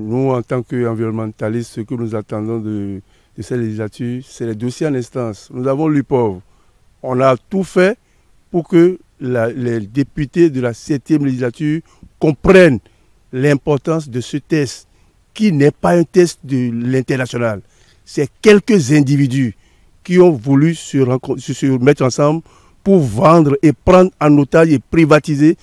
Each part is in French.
Nous, en tant qu'environnementalistes, ce que nous attendons de, cette législature, c'est les dossiers en instance. Nous avons l'UPOV. On a tout fait pour que les députés de la 7e législature comprennent l'importance de ce test, qui n'est pas un test de l'international. C'est quelques individus qui ont voulu se, se mettre ensemble pour vendre et prendre en otage et privatiser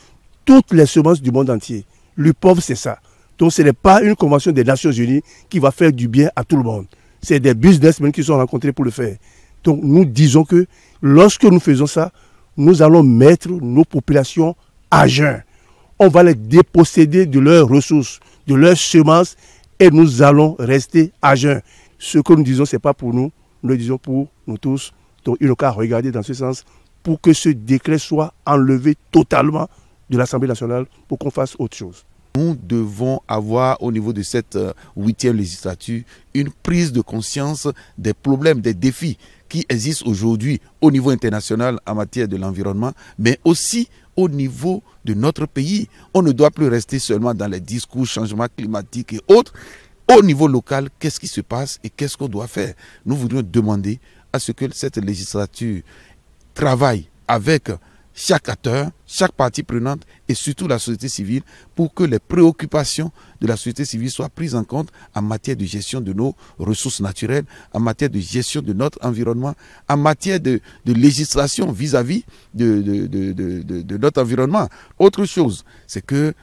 toutes les semences du monde entier. L'UPOV, c'est ça. Donc ce n'est pas une convention des Nations Unies qui va faire du bien à tout le monde. C'est des businessmen qui sont rencontrés pour le faire. Donc nous disons que lorsque nous faisons ça, nous allons mettre nos populations à jeun. On va les déposséder de leurs ressources, de leurs semences, et nous allons rester à jeun. Ce que nous disons, ce n'est pas pour nous, nous le disons pour nous tous. Donc il n'y a regarder dans ce sens pour que ce décret soit enlevé totalement de l'Assemblée nationale pour qu'on fasse autre chose. Nous devons avoir au niveau de cette euh, huitième législature une prise de conscience des problèmes, des défis qui existent aujourd'hui au niveau international en matière de l'environnement, mais aussi au niveau de notre pays. On ne doit plus rester seulement dans les discours changement climatique et autres. Au niveau local, qu'est-ce qui se passe et qu'est-ce qu'on doit faire Nous voudrions demander à ce que cette législature travaille avec chaque acteur, chaque partie prenante et surtout la société civile pour que les préoccupations de la société civile soient prises en compte en matière de gestion de nos ressources naturelles, en matière de gestion de notre environnement, en matière de, législation vis-à-vis de, de, notre environnement. Autre chose, c'est que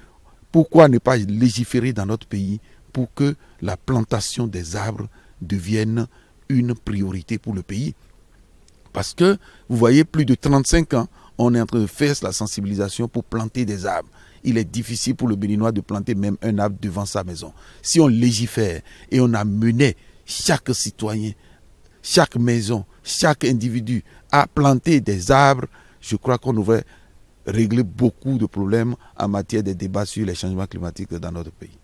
pourquoi ne pas légiférer dans notre pays pour que la plantation des arbres devienne une priorité pour le pays Parce que, vous voyez, plus de 35 ans, on est en train de faire la sensibilisation pour planter des arbres. Il est difficile pour le Béninois de planter même un arbre devant sa maison. Si on légifère et on amenait chaque citoyen, chaque maison, chaque individu à planter des arbres, je crois qu'on aurait régler beaucoup de problèmes en matière de débats sur les changements climatiques dans notre pays.